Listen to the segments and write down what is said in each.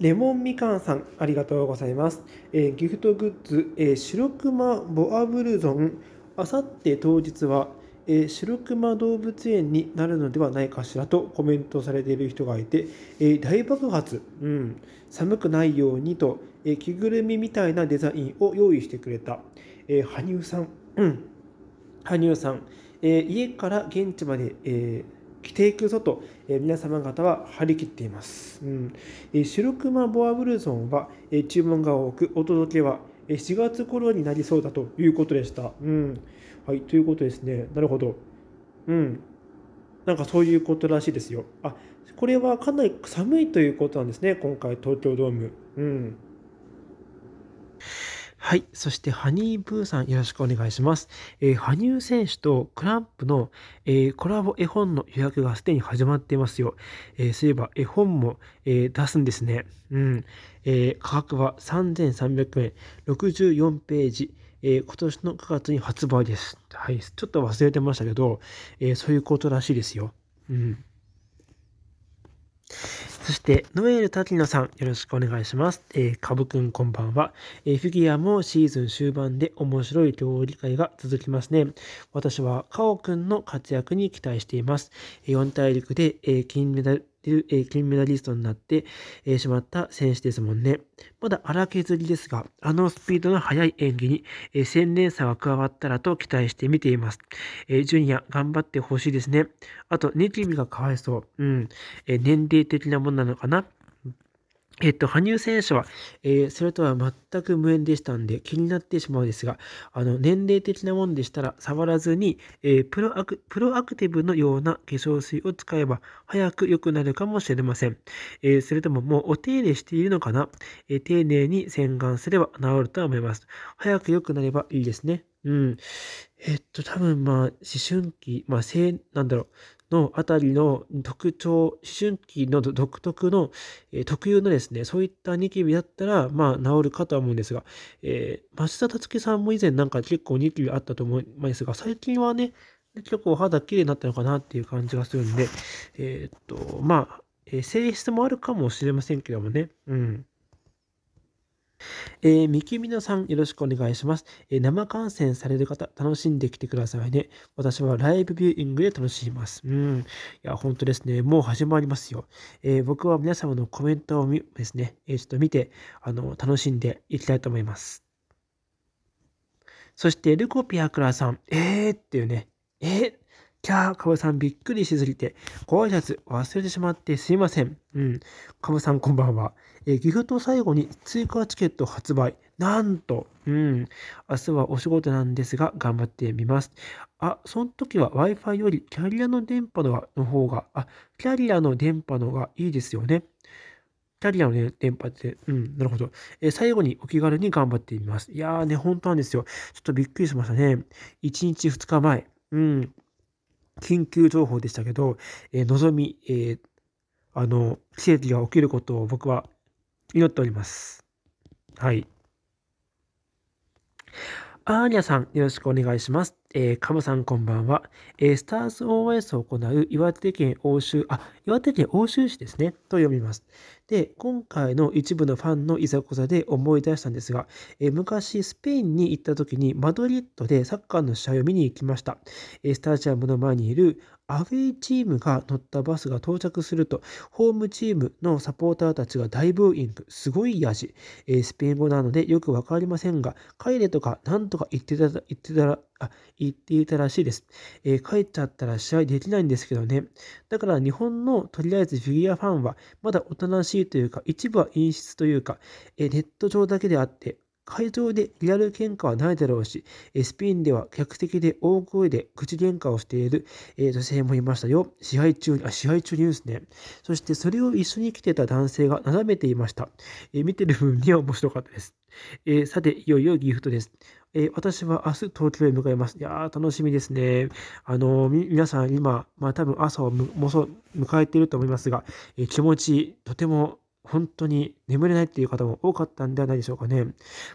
レモンみかんさん、ありがとうございます。えー、ギフトグッズ、えー、白熊ボアブルゾン、あさって当日は、えー、白熊動物園になるのではないかしらとコメントされている人がいて、えー、大爆発、うん、寒くないようにと、えー、着ぐるみみたいなデザインを用意してくれた、え羽生さん、うん、羽生さん、え家から現地まで、えー着ていくぞと、えー、皆様方は張り切っています。うんえー、ボアブルゾンは、えー、注文が多く、お届けは4月頃になりそうだということでした。うん、はい、ということですね。なるほど。うん。なんかそういうことらしいですよ。あ、これはかなり寒いということなんですね、今回東京ドーム。うん。はい。そして、ハニーブーさん、よろしくお願いします。えー、羽生選手とクランプの、えー、コラボ絵本の予約がすでに始まっていますよ。えー、そういえば、絵本も、え出すんですね。うん。え価格は3300円、64ページ。え今年の9月に発売です。はい。ちょっと忘れてましたけど、えそういうことらしいですよ。うん。そして、ノエルタィノさん、よろしくお願いします。えー、かぶくんこんばんは、えー、フィギュアもシーズン終盤で面白い料理会が続きますね。私は、カオくんの活躍に期待しています。えー、大陸で、えー、金メダル、る、え金メダリストになって、えしまった選手ですもんね。まだ荒削りですが、あのスピードの速い演技に、え洗練さが加わったらと期待して見ています。えジュニア、頑張ってほしいですね。あと、ニキビがかわいそう。うん、え年齢的なものなのかなえっと、羽生選手は、えー、それとは全く無縁でしたんで気になってしまうんですが、あの、年齢的なもんでしたら触らずに、えー、プロアク、プロアクティブのような化粧水を使えば早く良くなるかもしれません。えー、それとももうお手入れしているのかな、え丁寧に洗顔すれば治ると思います。早く良くなればいいですね。うん。えっと、多分まあ、思春期、まあ、なんだろう、のあたりの特徴、思春期の独特の、えー、特有のですね、そういったニキビだったら、まあ、治るかとは思うんですが、えー、田達樹さんも以前なんか結構ニキビあったと思いますが、最近はね、結構肌綺麗になったのかなっていう感じがするんで、えー、っと、まあ、えー、性質もあるかもしれませんけどもね、うん。えー、みきみさん、よろしくお願いします。えー、生観戦される方、楽しんできてくださいね。私はライブビューイングで楽しみます。うん。いや、本当ですね。もう始まりますよ。えー、僕は皆様のコメントをですね、えー、ちょっと見て、あの、楽しんでいきたいと思います。そして、ルコピアクラさん、えーっていうね、えー、キャー、カブさんびっくりしすぎて、ご挨拶忘れてしまってすいません。うん。カブさんこんばんは。えギフト最後に追加チケット発売。なんと、うん。明日はお仕事なんですが、頑張ってみます。あ、その時は Wi-Fi よりキャリアの電波の方が、あ、キャリアの電波のがいいですよね。キャリアの、ね、電波って、うん、なるほど。え最後にお気軽に頑張ってみます。いやーね、本当なんですよ。ちょっとびっくりしましたね。1日2日前。うん。緊急情報でしたけど、えー、望み、えー、あの、奇跡が起きることを僕は祈っております。はい。アーニャさん、よろしくお願いします。えー、カムさんこんばんは、えー、スターズ OS を行う岩手県欧州、あ、岩手県欧州市ですね、と読みます。で、今回の一部のファンのいざこざで思い出したんですが、えー、昔スペインに行った時にマドリッドでサッカーの試合を見に行きました。えスタジアムの前にいるアウェイチームが乗ったバスが到着すると、ホームチームのサポーターたちが大ブーイング、すごいやじ、えスペイン語なのでよくわかりませんが、帰れとかなんとか言ってたら、言ってたら、あ、言っていたらしいです。えー、帰っちゃったら試合できないんですけどね。だから日本のとりあえずフィギュアファンは、まだおとなしいというか、一部は陰湿というか、えー、ネット上だけであって、会場でリアル喧嘩はないだろうし、えスピンでは客席で大声で口喧嘩をしている、え女性もいましたよ。試合中に、あ、試合中にですね。そしてそれを一緒に来てた男性が眺めていました。え見てる分には面白かったです。えさて、いよいよギフトです。えー、私は明日東京へ向かいます。いやー、楽しみですね。あのー、皆さん今、まあ多分朝をもそ迎えていると思いますが、え気持ち、とても本当に眠れないっていう方も多かったんではないでしょうかね。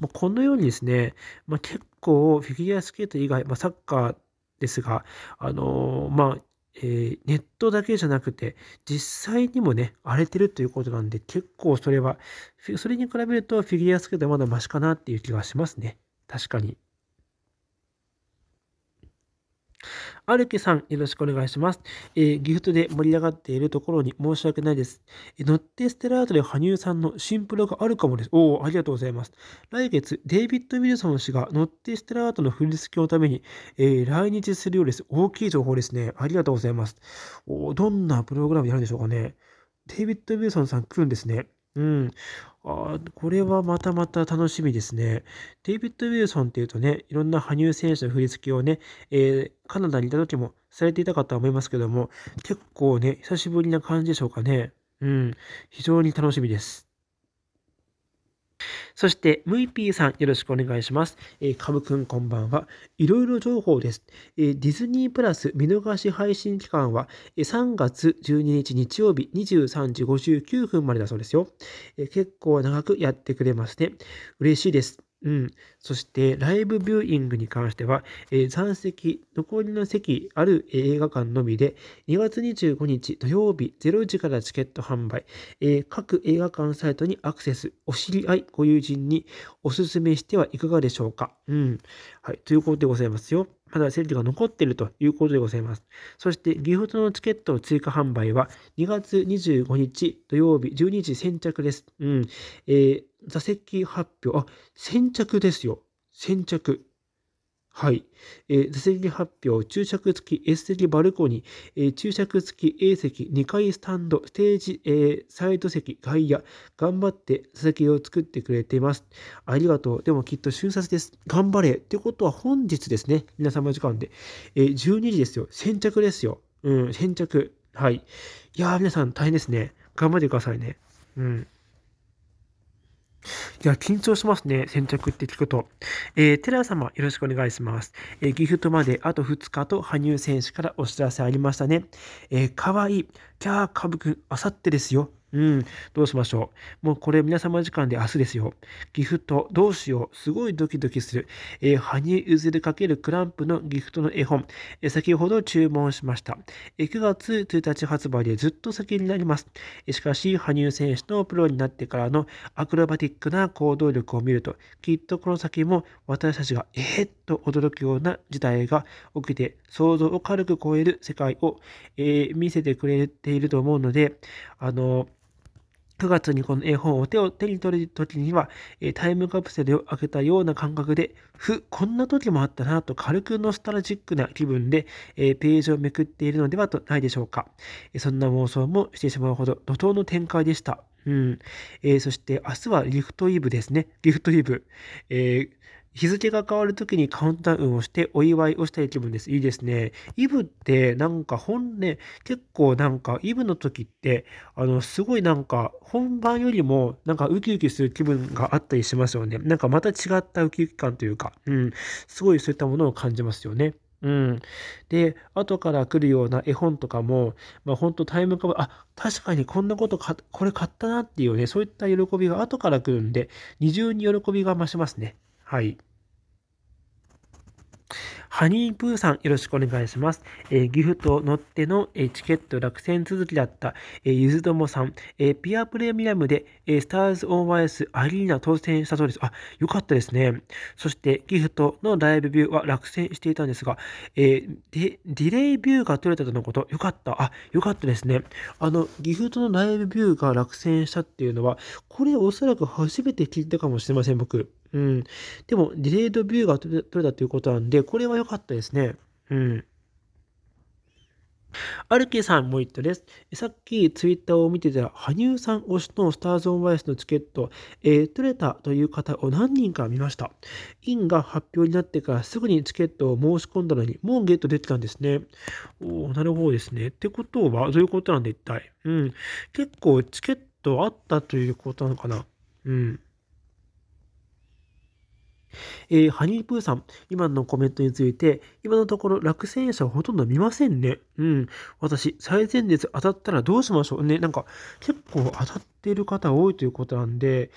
まあ、このようにですね、まあ、結構フィギュアスケート以外、まあ、サッカーですが、あのー、まあ、えー、ネットだけじゃなくて、実際にもね、荒れてるということなんで、結構それは、それに比べるとフィギュアスケートはまだマシかなっていう気がしますね。確かに。アルケさん、よろしくお願いします、えー、ギフトで盛り上がっているところに申し訳ないです。えー、乗ってステラートで羽生さんのシンプルがあるかもです。おお、ありがとうございます。来月、デイビッド・ウィルソン氏が乗ってステラートの振り付けのために、えー、来日するようです。大きい情報ですね。ありがとうございます。おどんなプログラムやるんでしょうかね。デイビッド・ウィルソンさん来るんですね。うん。あこれはまたまた楽しみですね。デイビッド・ウィルソンっていうとね、いろんな羽生選手の振り付けをね、えー、カナダにいた時もされていたかと思いますけども、結構ね、久しぶりな感じでしょうかね。うん、非常に楽しみです。そして、ムイピーさん、よろしくお願いします。えー、くん、こんばんは。いろいろ情報です。えー、ディズニープラス見逃し配信期間は、えー、3月12日日曜日23時59分までだそうですよ。えー、結構長くやってくれますね。嬉しいです。うん、そしてライブビューイングに関しては、えー、残席、残りの席ある映画館のみで、2月25日土曜日0時からチケット販売、えー、各映画館サイトにアクセス、お知り合い、ご友人にお勧めしてはいかがでしょうか。うん。はい、ということでございますよ。まだは理が残っているということでございます。そして、ギフトのチケットの追加販売は2月25日土曜日12時先着です。うん。えー、座席発表。あ、先着ですよ。先着。はい。えー、座席発表、注釈付き S 席バルコニー、えー、注釈付き A 席、2階スタンド、ステージ、えー、サイド席、外野、頑張って座席を作ってくれています。ありがとう。でもきっと瞬殺です。頑張れ。ってことは本日ですね。皆様時間で。えー、12時ですよ。先着ですよ。うん、先着。はい。いやー、皆さん大変ですね。頑張ってくださいね。うん。いや、緊張しますね。先着って聞くと。えー、テラ様、よろしくお願いします。えー、ギフトまであと2日と、羽生選手からお知らせありましたね。えー、かわいい。キャー、カブくん、あさってですよ。うん、どうしましょう。もうこれ皆様時間で明日ですよ。ギフト、どうしよう。すごいドキドキする。えー、羽生結弦×クランプのギフトの絵本、えー、先ほど注文しました、えー。9月1日発売でずっと先になります。えー、しかし、羽生選手のプロになってからのアクロバティックな行動力を見ると、きっとこの先も私たちがえー、っと驚くような事態が起きて、想像を軽く超える世界を、えー、見せてくれていると思うので、あのー9月にこの絵本を手を手に取るときには、えタイムカプセルを開けたような感覚で、ふ、こんな時もあったなと軽くノスタルジックな気分で、えページをめくっているのではとないでしょうか。えそんな妄想もしてしまうほど怒涛の展開でした。うん。えー、そして明日はギフトイブですね。ギフトイブ。えー日付が変わるときにカウントダウンをしてお祝いをしたい気分です。いいですね。イブってなんか本ね、結構なんかイブの時って、あの、すごいなんか本番よりもなんかウキウキする気分があったりしますよね。なんかまた違ったウキウキ感というか、うん、すごいそういったものを感じますよね。うん。で、後から来るような絵本とかも、まあ、本当タイムカバー、あ、確かにこんなことか、これ買ったなっていうね、そういった喜びが後から来るんで、二重に喜びが増しますね。はい。ハニープーさん、よろしくお願いします。えー、ギフト乗っての、えー、チケット落選続きだった、えー、ゆずどもさん、えー、ピアプレミアムで、えー、スターズ・オン・ワイスアリーナ当選したそうです。あ、よかったですね。そして、ギフトのライブビューは落選していたんですが、えー、デディレイビューが取れたとのこと、よかった。あ、よかったですね。あの、ギフトのライブビューが落選したっていうのは、これおそらく初めて聞いたかもしれません、僕。うん。でも、ディレイドビューが取れたということなんで、これは良かったですね。うん。アルキさんも言ったです。さっきツイッターを見てたら、羽生さん推しのスターズオンバイスのチケット、えー、取れたという方を何人か見ました。インが発表になってからすぐにチケットを申し込んだのに、もうゲット出てたんですね。おおなるほどですね。ってことは、どういうことなんで一体。うん。結構チケットあったということなのかな。うん。えー、ハニープーさん、今のコメントについて、今のところ落選者ほとんど見ませんね。うん。私、最前列当たったらどうしましょうね。なんか、結構当たってる方多いということなんで、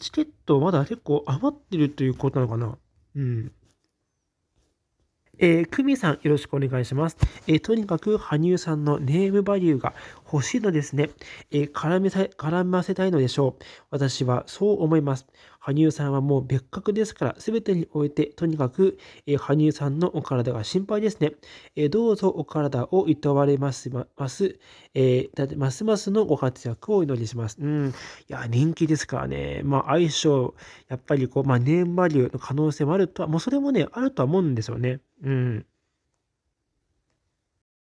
チケットまだ結構余ってるということなのかな。うん。えー、クミさん、よろしくお願いします。えー、とにかく、羽生さんのネームバリューが欲しいのですね。えー、絡めたい、絡ませたいのでしょう。私はそう思います。羽生さんはもう別格ですから、全てにおいて、とにかく、え羽生さんのお体が心配ですね。えどうぞお体をいとわれますます、えー、ますますのご活躍をお祈りします。うん。いや、人気ですからね。まあ、相性、やっぱりこう、まあ、ネームバリューの可能性もあるとは、もうそれもね、あるとは思うんですよね。うん。